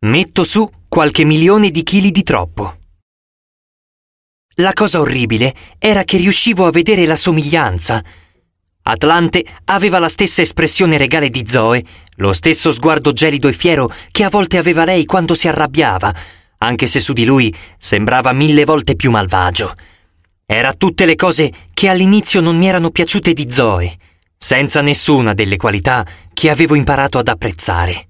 Metto su qualche milione di chili di troppo. La cosa orribile era che riuscivo a vedere la somiglianza. Atlante aveva la stessa espressione regale di Zoe, lo stesso sguardo gelido e fiero che a volte aveva lei quando si arrabbiava, anche se su di lui sembrava mille volte più malvagio. Era tutte le cose che all'inizio non mi erano piaciute di Zoe, senza nessuna delle qualità che avevo imparato ad apprezzare.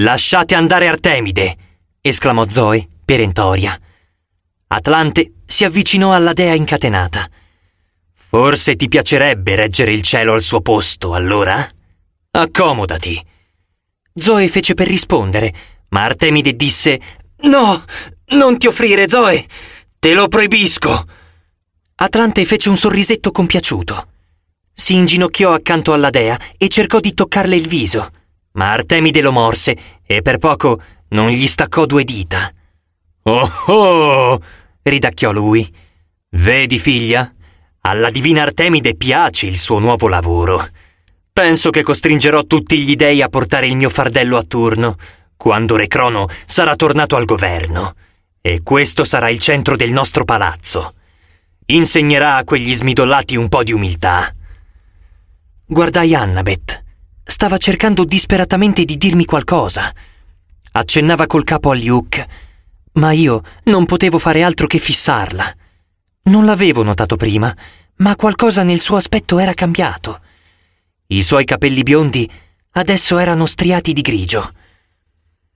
Lasciate andare Artemide! esclamò Zoe, perentoria. Atlante si avvicinò alla dea incatenata. Forse ti piacerebbe reggere il cielo al suo posto, allora? Accomodati. Zoe fece per rispondere, ma Artemide disse No, non ti offrire, Zoe! Te lo proibisco! Atlante fece un sorrisetto compiaciuto. Si inginocchiò accanto alla dea e cercò di toccarle il viso ma Artemide lo morse e per poco non gli staccò due dita. Oh oh! ridacchiò lui. Vedi, figlia, alla divina Artemide piace il suo nuovo lavoro. Penso che costringerò tutti gli dei a portare il mio fardello a turno, quando Re Crono sarà tornato al governo. E questo sarà il centro del nostro palazzo. Insegnerà a quegli smidollati un po' di umiltà. Guardai Annabeth stava cercando disperatamente di dirmi qualcosa. Accennava col capo a Luke, ma io non potevo fare altro che fissarla. Non l'avevo notato prima, ma qualcosa nel suo aspetto era cambiato. I suoi capelli biondi adesso erano striati di grigio.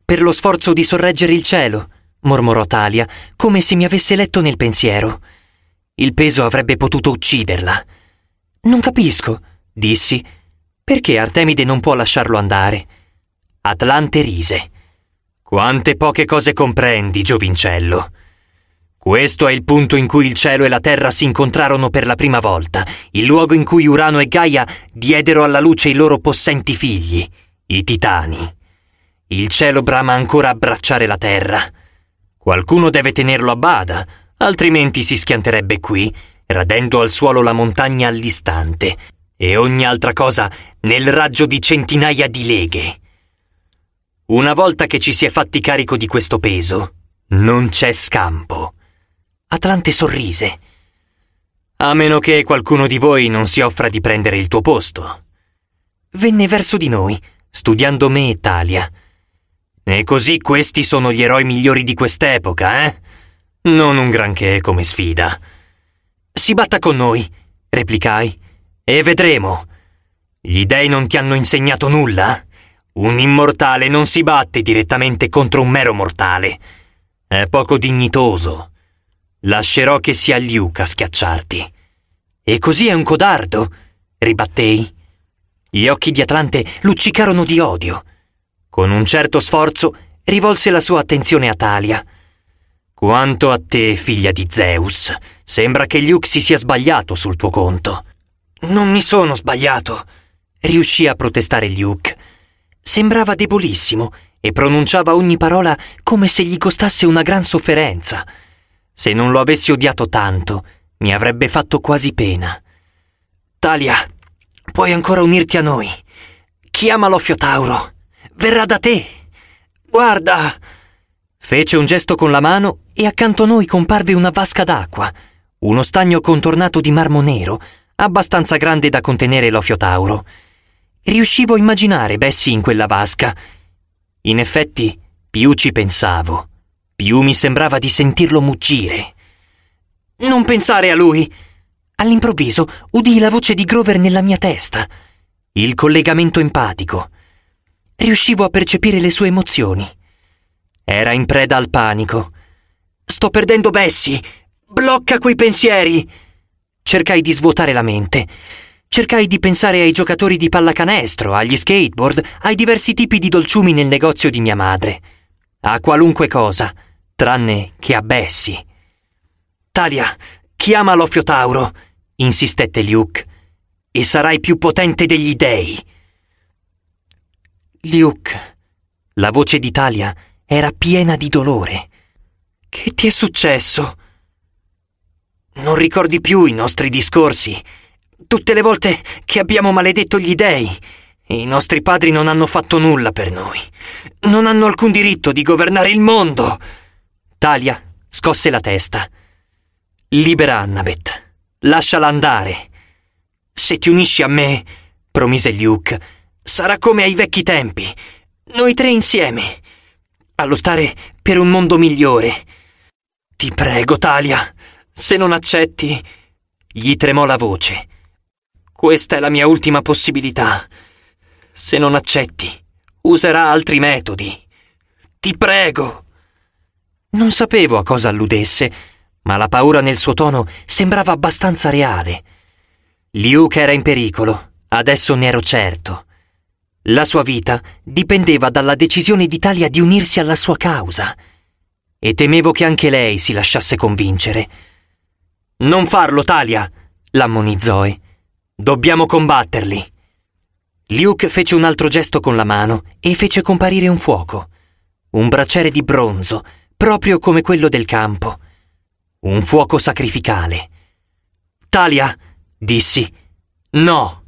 Per lo sforzo di sorreggere il cielo, mormorò Talia, come se mi avesse letto nel pensiero. Il peso avrebbe potuto ucciderla. Non capisco, dissi, perché Artemide non può lasciarlo andare? Atlante rise. Quante poche cose comprendi, giovincello. Questo è il punto in cui il cielo e la terra si incontrarono per la prima volta, il luogo in cui Urano e Gaia diedero alla luce i loro possenti figli, i titani. Il cielo brama ancora abbracciare la terra. Qualcuno deve tenerlo a bada, altrimenti si schianterebbe qui, radendo al suolo la montagna all'istante, e ogni altra cosa nel raggio di centinaia di leghe. Una volta che ci si è fatti carico di questo peso, non c'è scampo. Atlante sorrise. A meno che qualcuno di voi non si offra di prendere il tuo posto. Venne verso di noi, studiando me e Talia. E così questi sono gli eroi migliori di quest'epoca, eh? Non un granché come sfida. Si batta con noi, replicai. E vedremo. Gli dei non ti hanno insegnato nulla? Un immortale non si batte direttamente contro un mero mortale. È poco dignitoso. Lascerò che sia Luke a schiacciarti. E così è un codardo, ribattei. Gli occhi di Atlante luccicarono di odio. Con un certo sforzo rivolse la sua attenzione a Talia. Quanto a te, figlia di Zeus, sembra che Luke si sia sbagliato sul tuo conto. Non mi sono sbagliato, riuscì a protestare Luke. Sembrava debolissimo e pronunciava ogni parola come se gli costasse una gran sofferenza. Se non lo avessi odiato tanto, mi avrebbe fatto quasi pena. Talia, puoi ancora unirti a noi. Chiama l'Offio Tauro. Verrà da te. Guarda! Fece un gesto con la mano e accanto a noi comparve una vasca d'acqua, uno stagno contornato di marmo nero, abbastanza grande da contenere l'Ofiotauro. Riuscivo a immaginare Bessie in quella vasca. In effetti, più ci pensavo, più mi sembrava di sentirlo muggire. Non pensare a lui! All'improvviso udii la voce di Grover nella mia testa. Il collegamento empatico. Riuscivo a percepire le sue emozioni. Era in preda al panico. Sto perdendo Bessie! Blocca quei pensieri! Cercai di svuotare la mente. Cercai di pensare ai giocatori di pallacanestro, agli skateboard, ai diversi tipi di dolciumi nel negozio di mia madre. A qualunque cosa, tranne che a Bessie. Talia, chiama l'Offio Tauro, insistette Luke, e sarai più potente degli dei. Luke, la voce di Talia era piena di dolore. Che ti è successo? Non ricordi più i nostri discorsi, tutte le volte che abbiamo maledetto gli dei. I nostri padri non hanno fatto nulla per noi. Non hanno alcun diritto di governare il mondo. Talia scosse la testa. Libera Annabeth. Lasciala andare. Se ti unisci a me, promise Luke, sarà come ai vecchi tempi. Noi tre insieme. A lottare per un mondo migliore. Ti prego, Talia. Se non accetti... Gli tremò la voce. Questa è la mia ultima possibilità. Se non accetti, userà altri metodi. Ti prego. Non sapevo a cosa alludesse, ma la paura nel suo tono sembrava abbastanza reale. Luke era in pericolo, adesso ne ero certo. La sua vita dipendeva dalla decisione d'Italia di unirsi alla sua causa. E temevo che anche lei si lasciasse convincere. Non farlo, Talia! l'ammoni Zoe. Dobbiamo combatterli! Luke fece un altro gesto con la mano e fece comparire un fuoco. Un braciere di bronzo, proprio come quello del campo. Un fuoco sacrificale. Talia, dissi, no!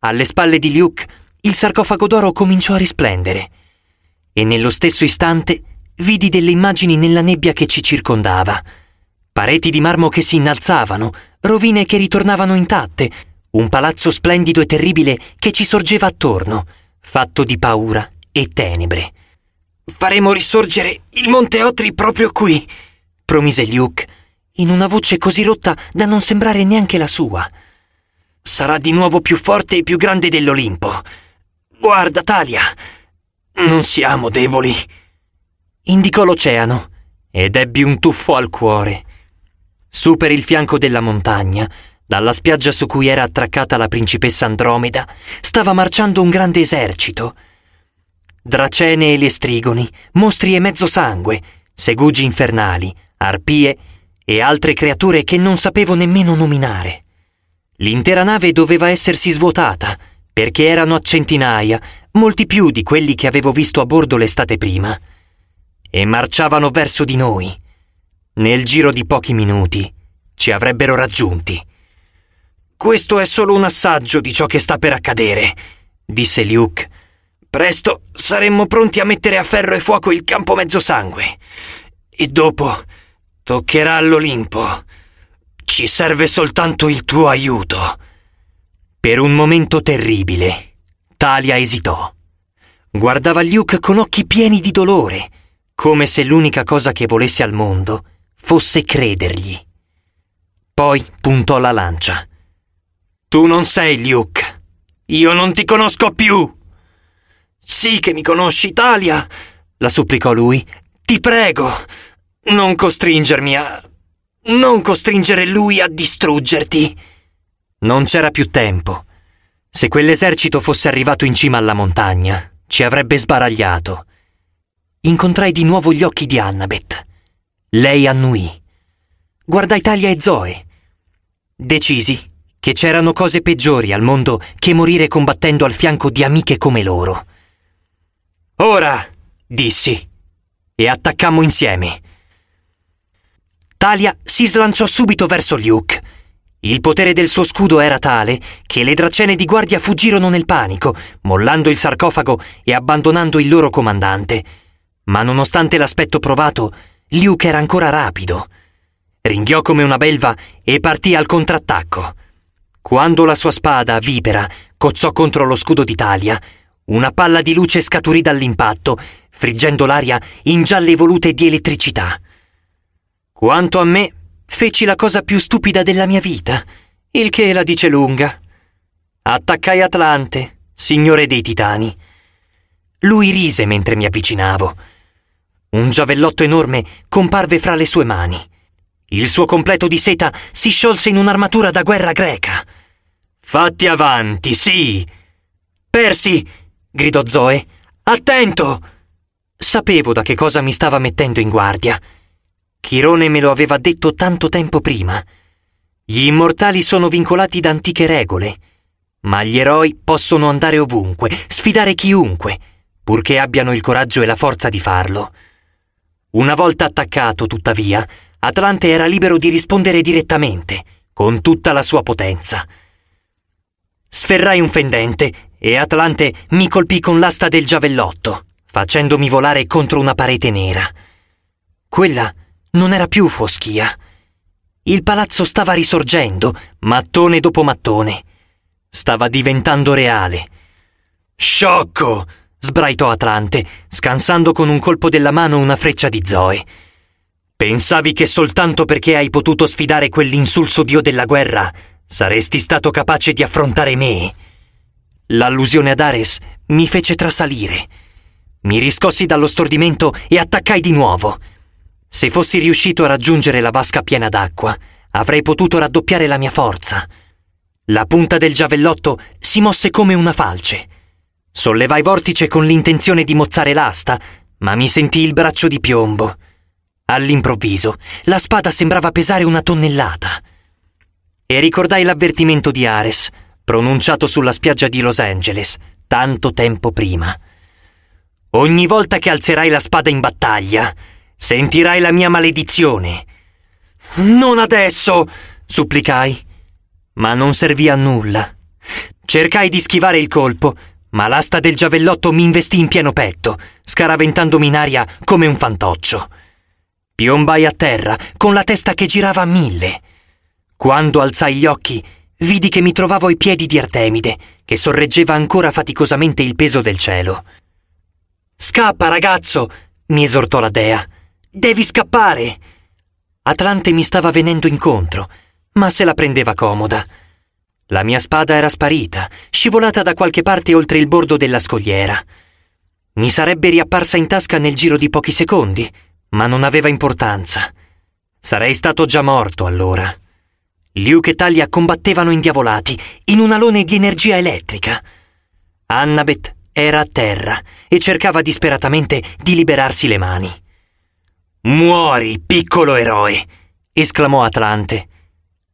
Alle spalle di Luke il sarcofago d'oro cominciò a risplendere. E nello stesso istante vidi delle immagini nella nebbia che ci circondava pareti di marmo che si innalzavano, rovine che ritornavano intatte, un palazzo splendido e terribile che ci sorgeva attorno, fatto di paura e tenebre. Faremo risorgere il Monte Otri proprio qui, promise Luke, in una voce così rotta da non sembrare neanche la sua. Sarà di nuovo più forte e più grande dell'Olimpo. Guarda, Talia, non siamo deboli. Indicò l'oceano ed ebbi un tuffo al cuore. Su per il fianco della montagna, dalla spiaggia su cui era attraccata la principessa Andromeda, stava marciando un grande esercito. Dracene e le strigoni, mostri e mezzo sangue, segugi infernali, arpie e altre creature che non sapevo nemmeno nominare. L'intera nave doveva essersi svuotata, perché erano a centinaia, molti più di quelli che avevo visto a bordo l'estate prima. E marciavano verso di noi. Nel giro di pochi minuti ci avrebbero raggiunti. Questo è solo un assaggio di ciò che sta per accadere, disse Luke. Presto saremmo pronti a mettere a ferro e fuoco il campo mezzosangue. E dopo toccherà all'Olimpo. Ci serve soltanto il tuo aiuto. Per un momento terribile, Talia esitò. Guardava Luke con occhi pieni di dolore, come se l'unica cosa che volesse al mondo fosse credergli. Poi puntò la lancia. Tu non sei Luke. Io non ti conosco più. Sì che mi conosci, Italia, la supplicò lui. Ti prego, non costringermi a... non costringere lui a distruggerti. Non c'era più tempo. Se quell'esercito fosse arrivato in cima alla montagna, ci avrebbe sbaragliato. Incontrai di nuovo gli occhi di Annabeth. Lei annuì. Guardai Talia e Zoe. Decisi che c'erano cose peggiori al mondo che morire combattendo al fianco di amiche come loro. Ora, dissi, e attaccammo insieme. Talia si slanciò subito verso Luke. Il potere del suo scudo era tale che le dracene di guardia fuggirono nel panico, mollando il sarcofago e abbandonando il loro comandante. Ma nonostante l'aspetto provato, Luke era ancora rapido. Ringhiò come una belva e partì al contrattacco. Quando la sua spada, vipera, cozzò contro lo scudo d'Italia, una palla di luce scaturì dall'impatto, friggendo l'aria in gialle volute di elettricità. Quanto a me, feci la cosa più stupida della mia vita, il che la dice lunga. Attaccai Atlante, signore dei titani. Lui rise mentre mi avvicinavo. Un giavellotto enorme comparve fra le sue mani. Il suo completo di seta si sciolse in un'armatura da guerra greca. Fatti avanti, sì! Persi! gridò Zoe. Attento! Sapevo da che cosa mi stava mettendo in guardia. Chirone me lo aveva detto tanto tempo prima. Gli immortali sono vincolati da antiche regole, ma gli eroi possono andare ovunque, sfidare chiunque, purché abbiano il coraggio e la forza di farlo. Una volta attaccato, tuttavia, Atlante era libero di rispondere direttamente, con tutta la sua potenza. Sferrai un fendente e Atlante mi colpì con l'asta del giavellotto, facendomi volare contro una parete nera. Quella non era più foschia. Il palazzo stava risorgendo, mattone dopo mattone. Stava diventando reale. Sciocco! sbraitò Atlante, scansando con un colpo della mano una freccia di Zoe. Pensavi che soltanto perché hai potuto sfidare quell'insulso dio della guerra saresti stato capace di affrontare me? L'allusione ad Ares mi fece trasalire. Mi riscossi dallo stordimento e attaccai di nuovo. Se fossi riuscito a raggiungere la vasca piena d'acqua, avrei potuto raddoppiare la mia forza. La punta del giavellotto si mosse come una falce. Sollevai vortice con l'intenzione di mozzare l'asta, ma mi sentì il braccio di piombo. All'improvviso, la spada sembrava pesare una tonnellata. E ricordai l'avvertimento di Ares, pronunciato sulla spiaggia di Los Angeles, tanto tempo prima. Ogni volta che alzerai la spada in battaglia, sentirai la mia maledizione. Non adesso! supplicai. Ma non servì a nulla. Cercai di schivare il colpo, ma l'asta del giavellotto mi investì in pieno petto, scaraventandomi in aria come un fantoccio. Piombai a terra, con la testa che girava a mille. Quando alzai gli occhi, vidi che mi trovavo ai piedi di Artemide, che sorreggeva ancora faticosamente il peso del cielo. Scappa, ragazzo! mi esortò la dea. Devi scappare! Atlante mi stava venendo incontro, ma se la prendeva comoda. La mia spada era sparita, scivolata da qualche parte oltre il bordo della scogliera. Mi sarebbe riapparsa in tasca nel giro di pochi secondi, ma non aveva importanza. Sarei stato già morto allora. Luke e Talia combattevano indiavolati, in un alone di energia elettrica. Annabeth era a terra e cercava disperatamente di liberarsi le mani. Muori, piccolo eroe! esclamò Atlante.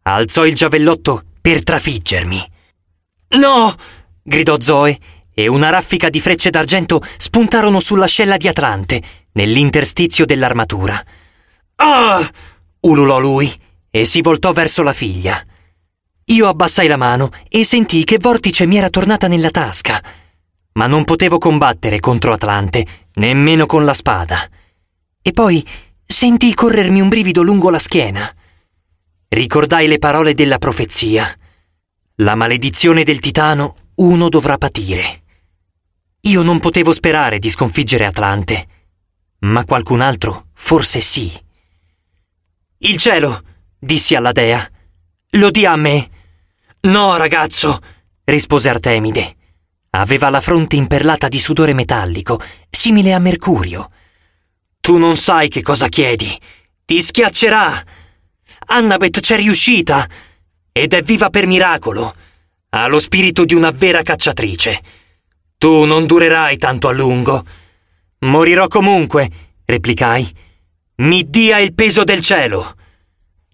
Alzò il giavellotto per trafiggermi. No! gridò Zoe, e una raffica di frecce d'argento spuntarono sull'ascella di Atlante, nell'interstizio dell'armatura. Ah! ululò lui, e si voltò verso la figlia. Io abbassai la mano e sentii che Vortice mi era tornata nella tasca, ma non potevo combattere contro Atlante, nemmeno con la spada. E poi sentii corrermi un brivido lungo la schiena. Ricordai le parole della profezia. La maledizione del titano uno dovrà patire. Io non potevo sperare di sconfiggere Atlante, ma qualcun altro forse sì. Il cielo, dissi alla dea. Lo dia a me. No, ragazzo, rispose Artemide. Aveva la fronte imperlata di sudore metallico, simile a mercurio. Tu non sai che cosa chiedi. Ti schiaccerà. Annabeth c'è riuscita! Ed è viva per miracolo! Ha lo spirito di una vera cacciatrice. Tu non durerai tanto a lungo. Morirò comunque, replicai. Mi dia il peso del cielo!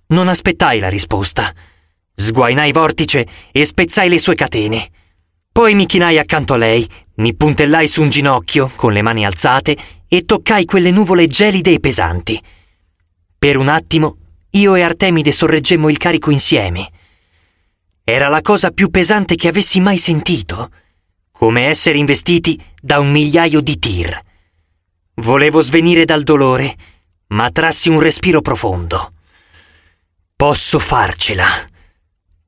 Non aspettai la risposta. Sguainai vortice e spezzai le sue catene. Poi mi chinai accanto a lei, mi puntellai su un ginocchio, con le mani alzate, e toccai quelle nuvole gelide e pesanti. Per un attimo io e Artemide sorreggemmo il carico insieme. Era la cosa più pesante che avessi mai sentito, come essere investiti da un migliaio di tir. Volevo svenire dal dolore, ma trassi un respiro profondo. Posso farcela.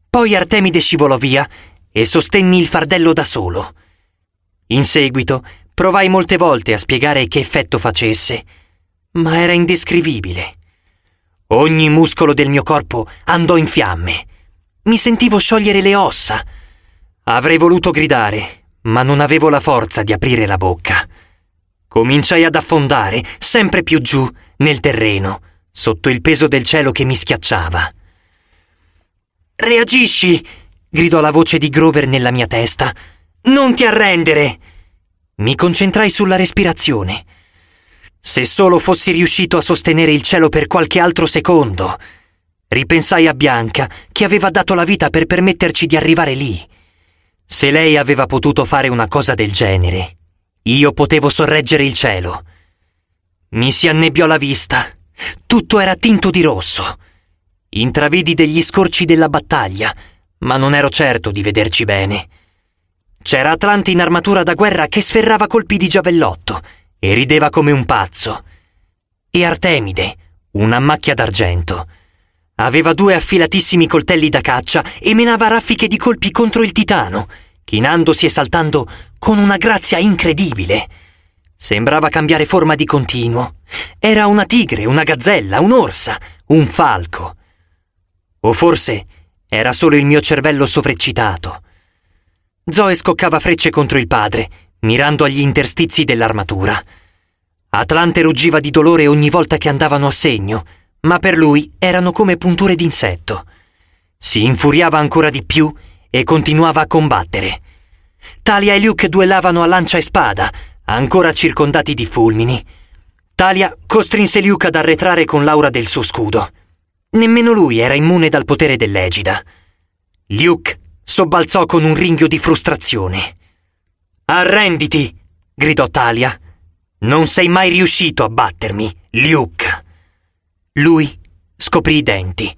Poi Artemide scivolò via e sostenni il fardello da solo. In seguito provai molte volte a spiegare che effetto facesse, ma era indescrivibile. Ogni muscolo del mio corpo andò in fiamme. Mi sentivo sciogliere le ossa. Avrei voluto gridare, ma non avevo la forza di aprire la bocca. Cominciai ad affondare, sempre più giù, nel terreno, sotto il peso del cielo che mi schiacciava. Reagisci! gridò la voce di Grover nella mia testa. Non ti arrendere! Mi concentrai sulla respirazione. Se solo fossi riuscito a sostenere il cielo per qualche altro secondo. Ripensai a Bianca, che aveva dato la vita per permetterci di arrivare lì. Se lei aveva potuto fare una cosa del genere, io potevo sorreggere il cielo. Mi si annebbiò la vista. Tutto era tinto di rosso. Intravidi degli scorci della battaglia, ma non ero certo di vederci bene. C'era Atlante in armatura da guerra che sferrava colpi di giavellotto e rideva come un pazzo. E Artemide, una macchia d'argento. Aveva due affilatissimi coltelli da caccia e menava raffiche di colpi contro il titano, chinandosi e saltando con una grazia incredibile. Sembrava cambiare forma di continuo. Era una tigre, una gazzella, un'orsa, un falco. O forse era solo il mio cervello sovreccitato. Zoe scoccava frecce contro il padre mirando agli interstizi dell'armatura. Atlante ruggiva di dolore ogni volta che andavano a segno, ma per lui erano come punture d'insetto. Si infuriava ancora di più e continuava a combattere. Talia e Luke duellavano a lancia e spada, ancora circondati di fulmini. Talia costrinse Luke ad arretrare con l'aura del suo scudo. Nemmeno lui era immune dal potere dell'egida. Luke sobbalzò con un ringhio di frustrazione. Arrenditi! gridò Talia. Non sei mai riuscito a battermi, Luke. Lui scoprì i denti.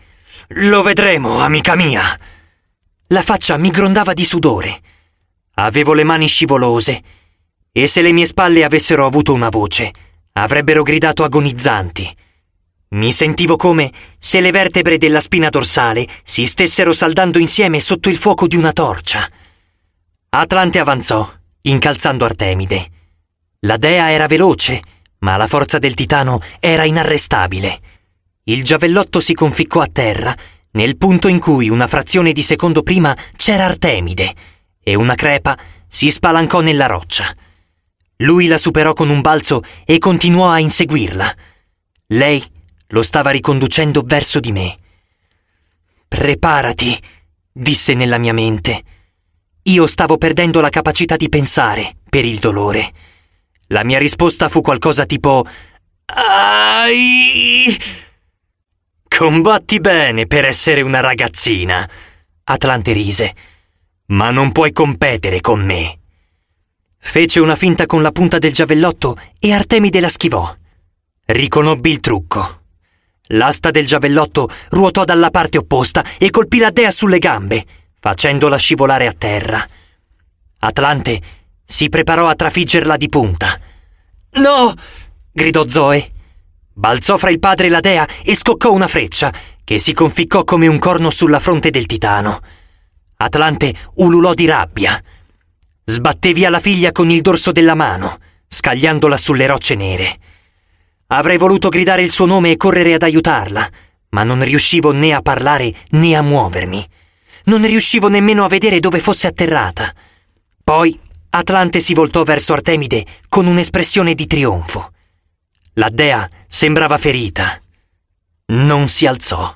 Lo vedremo, amica mia. La faccia mi grondava di sudore. Avevo le mani scivolose. E se le mie spalle avessero avuto una voce, avrebbero gridato agonizzanti. Mi sentivo come se le vertebre della spina dorsale si stessero saldando insieme sotto il fuoco di una torcia. Atlante avanzò incalzando Artemide. La dea era veloce, ma la forza del titano era inarrestabile. Il giavellotto si conficcò a terra nel punto in cui una frazione di secondo prima c'era Artemide e una crepa si spalancò nella roccia. Lui la superò con un balzo e continuò a inseguirla. Lei lo stava riconducendo verso di me. Preparati, disse nella mia mente. Io stavo perdendo la capacità di pensare per il dolore. La mia risposta fu qualcosa tipo... Ai... Combatti bene per essere una ragazzina, Atlante rise, ma non puoi competere con me. Fece una finta con la punta del giavellotto e Artemide la schivò. Riconobbi il trucco. L'asta del giavellotto ruotò dalla parte opposta e colpì la dea sulle gambe facendola scivolare a terra. Atlante si preparò a trafiggerla di punta. No! gridò Zoe. Balzò fra il padre e la dea e scoccò una freccia, che si conficcò come un corno sulla fronte del titano. Atlante ululò di rabbia. Sbatté via la figlia con il dorso della mano, scagliandola sulle rocce nere. Avrei voluto gridare il suo nome e correre ad aiutarla, ma non riuscivo né a parlare né a muovermi non riuscivo nemmeno a vedere dove fosse atterrata. Poi Atlante si voltò verso Artemide con un'espressione di trionfo. La dea sembrava ferita. Non si alzò.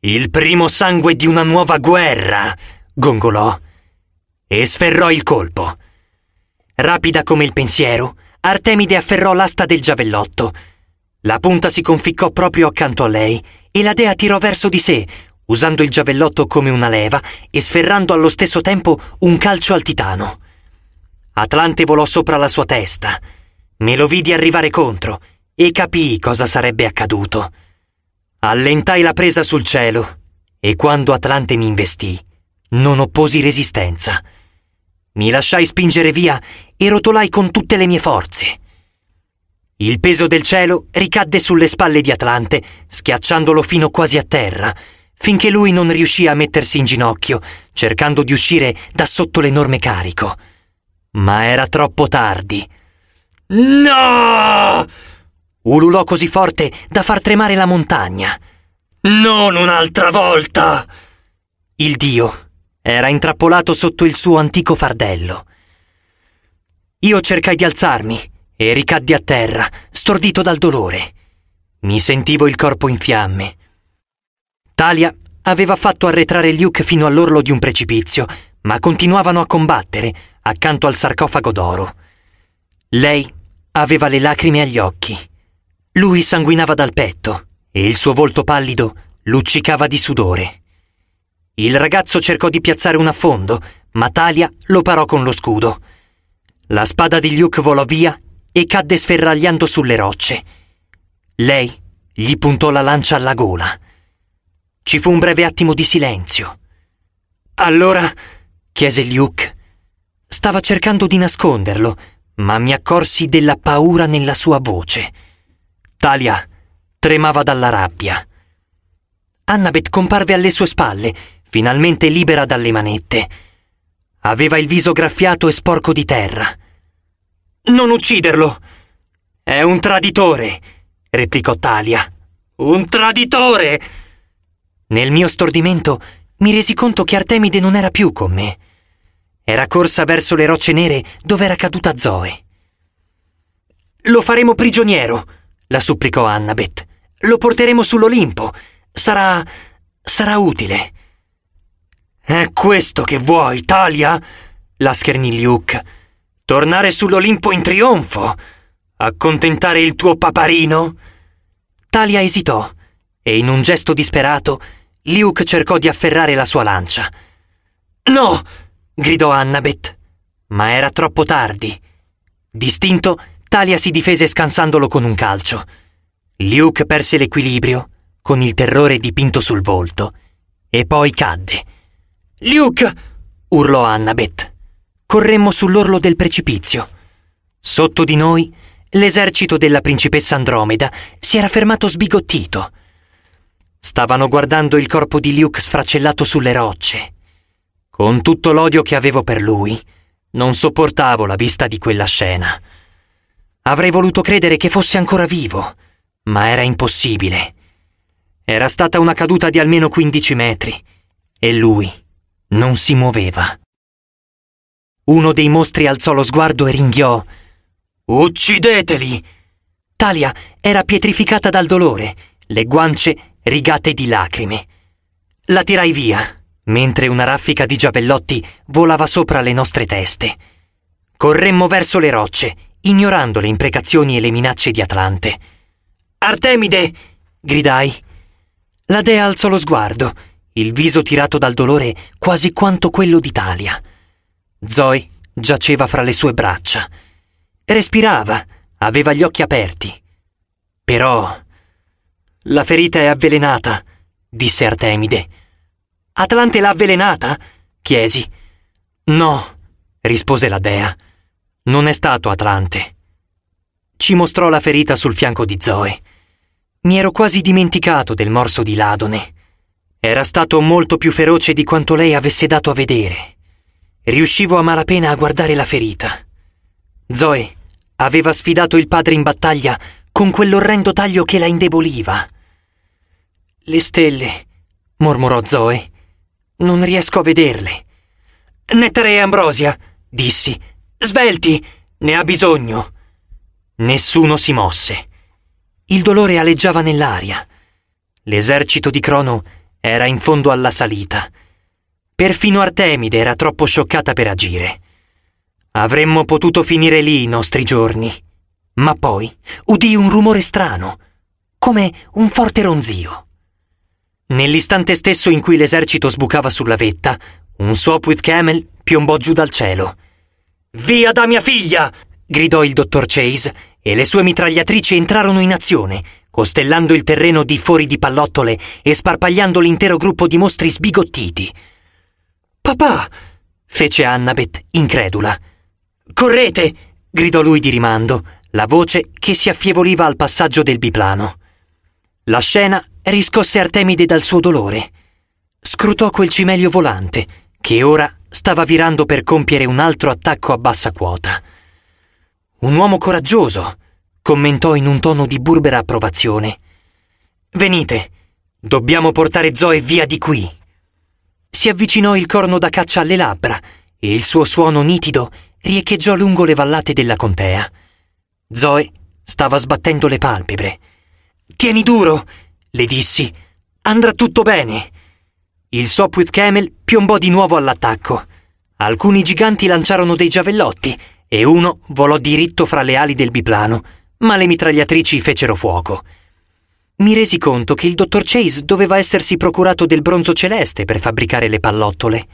Il primo sangue di una nuova guerra, gongolò, e sferrò il colpo. Rapida come il pensiero, Artemide afferrò l'asta del giavellotto. La punta si conficcò proprio accanto a lei e la dea tirò verso di sé, usando il giavellotto come una leva e sferrando allo stesso tempo un calcio al titano. Atlante volò sopra la sua testa. Me lo vidi arrivare contro e capii cosa sarebbe accaduto. Allentai la presa sul cielo e quando Atlante mi investì, non opposi resistenza. Mi lasciai spingere via e rotolai con tutte le mie forze. Il peso del cielo ricadde sulle spalle di Atlante, schiacciandolo fino quasi a terra, finché lui non riuscì a mettersi in ginocchio, cercando di uscire da sotto l'enorme carico. Ma era troppo tardi. No! Ululò così forte da far tremare la montagna. Non un'altra volta! Il dio era intrappolato sotto il suo antico fardello. Io cercai di alzarmi e ricaddi a terra, stordito dal dolore. Mi sentivo il corpo in fiamme. Talia aveva fatto arretrare Luke fino all'orlo di un precipizio, ma continuavano a combattere accanto al sarcofago d'oro. Lei aveva le lacrime agli occhi. Lui sanguinava dal petto e il suo volto pallido luccicava di sudore. Il ragazzo cercò di piazzare un affondo, ma Talia lo parò con lo scudo. La spada di Luke volò via e cadde sferragliando sulle rocce. Lei gli puntò la lancia alla gola. Ci fu un breve attimo di silenzio. Allora, chiese Luke. Stava cercando di nasconderlo, ma mi accorsi della paura nella sua voce. Talia tremava dalla rabbia. Annabeth comparve alle sue spalle, finalmente libera dalle manette. Aveva il viso graffiato e sporco di terra. Non ucciderlo! È un traditore! replicò Talia. Un traditore! Nel mio stordimento mi resi conto che Artemide non era più con me. Era corsa verso le rocce nere dove era caduta Zoe. Lo faremo prigioniero, la supplicò Annabeth. Lo porteremo sull'Olimpo. Sarà. sarà utile. È questo che vuoi, Talia? la schernì Luke. Tornare sull'Olimpo in trionfo? Accontentare il tuo paparino? Talia esitò e in un gesto disperato Luke cercò di afferrare la sua lancia. No! gridò Annabeth. Ma era troppo tardi. Distinto, Talia si difese scansandolo con un calcio. Luke perse l'equilibrio, con il terrore dipinto sul volto, e poi cadde. Luke! urlò Annabeth. Corremmo sull'orlo del precipizio. Sotto di noi, l'esercito della principessa Andromeda si era fermato sbigottito. Stavano guardando il corpo di Luke sfracellato sulle rocce. Con tutto l'odio che avevo per lui, non sopportavo la vista di quella scena. Avrei voluto credere che fosse ancora vivo, ma era impossibile. Era stata una caduta di almeno 15 metri e lui non si muoveva. Uno dei mostri alzò lo sguardo e ringhiò. Uccideteli! Talia era pietrificata dal dolore, le guance rigate di lacrime. La tirai via, mentre una raffica di giavellotti volava sopra le nostre teste. Corremmo verso le rocce, ignorando le imprecazioni e le minacce di Atlante. Artemide! gridai. La dea alzò lo sguardo, il viso tirato dal dolore quasi quanto quello d'Italia. Zoe giaceva fra le sue braccia. Respirava, aveva gli occhi aperti. Però la ferita è avvelenata, disse Artemide. Atlante l'ha avvelenata? chiesi. No, rispose la dea. Non è stato Atlante. Ci mostrò la ferita sul fianco di Zoe. Mi ero quasi dimenticato del morso di Ladone. Era stato molto più feroce di quanto lei avesse dato a vedere. Riuscivo a malapena a guardare la ferita. Zoe aveva sfidato il padre in battaglia con quell'orrendo taglio che la indeboliva. Le stelle, mormorò Zoe. Non riesco a vederle. Nettare e ambrosia, dissi. Svelti, ne ha bisogno. Nessuno si mosse. Il dolore aleggiava nell'aria. L'esercito di Crono era in fondo alla salita. Perfino Artemide era troppo scioccata per agire. Avremmo potuto finire lì i nostri giorni. Ma poi udì un rumore strano, come un forte ronzio. Nell'istante stesso in cui l'esercito sbucava sulla vetta, un Sopwith Camel piombò giù dal cielo. Via da mia figlia! gridò il dottor Chase e le sue mitragliatrici entrarono in azione, costellando il terreno di fori di pallottole e sparpagliando l'intero gruppo di mostri sbigottiti. Papà! fece Annabeth, incredula. Correte! gridò lui di rimando, la voce che si affievoliva al passaggio del biplano. La scena riscosse Artemide dal suo dolore. Scrutò quel cimelio volante, che ora stava virando per compiere un altro attacco a bassa quota. Un uomo coraggioso, commentò in un tono di burbera approvazione. Venite, dobbiamo portare Zoe via di qui. Si avvicinò il corno da caccia alle labbra e il suo suono nitido riecheggiò lungo le vallate della contea. Zoe stava sbattendo le palpebre. Tieni duro! le dissi, andrà tutto bene. Il Sopwith Camel piombò di nuovo all'attacco. Alcuni giganti lanciarono dei giavellotti e uno volò diritto fra le ali del biplano, ma le mitragliatrici fecero fuoco. Mi resi conto che il dottor Chase doveva essersi procurato del bronzo celeste per fabbricare le pallottole.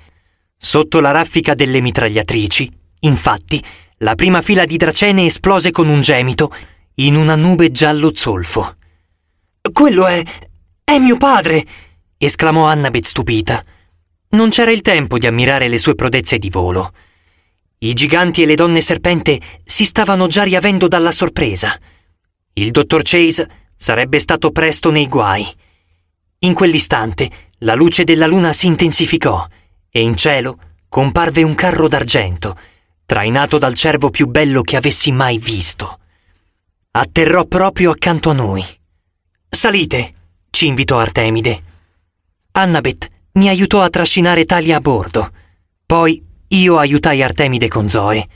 Sotto la raffica delle mitragliatrici, infatti, la prima fila di dracene esplose con un gemito in una nube giallo zolfo. Quello è... è mio padre! esclamò Annabeth stupita. Non c'era il tempo di ammirare le sue prodezze di volo. I giganti e le donne serpente si stavano già riavendo dalla sorpresa. Il dottor Chase sarebbe stato presto nei guai. In quell'istante la luce della luna si intensificò e in cielo comparve un carro d'argento, trainato dal cervo più bello che avessi mai visto. Atterrò proprio accanto a noi. Salite, ci invitò Artemide. Annabeth mi aiutò a trascinare Talia a bordo. Poi io aiutai Artemide con Zoe.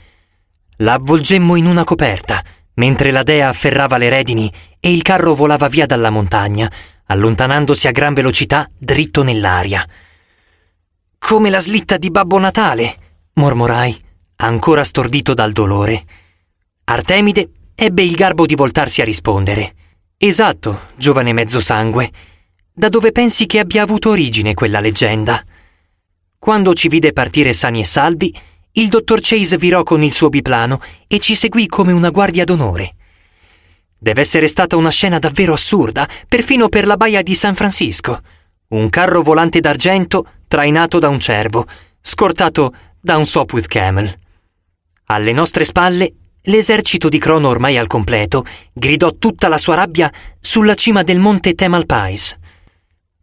La avvolgemmo in una coperta, mentre la dea afferrava le redini e il carro volava via dalla montagna, allontanandosi a gran velocità dritto nell'aria. Come la slitta di Babbo Natale, mormorai, ancora stordito dal dolore. Artemide ebbe il garbo di voltarsi a rispondere. Esatto, giovane mezzosangue. Da dove pensi che abbia avuto origine quella leggenda? Quando ci vide partire sani e salvi, il dottor Chase virò con il suo biplano e ci seguì come una guardia d'onore. Deve essere stata una scena davvero assurda, perfino per la baia di San Francisco. Un carro volante d'argento trainato da un cervo, scortato da un Sopwith Camel. Alle nostre spalle l'esercito di Crono ormai al completo gridò tutta la sua rabbia sulla cima del monte Temalpais.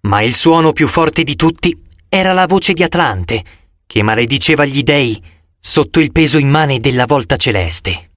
Ma il suono più forte di tutti era la voce di Atlante, che malediceva gli dei sotto il peso immane della volta celeste.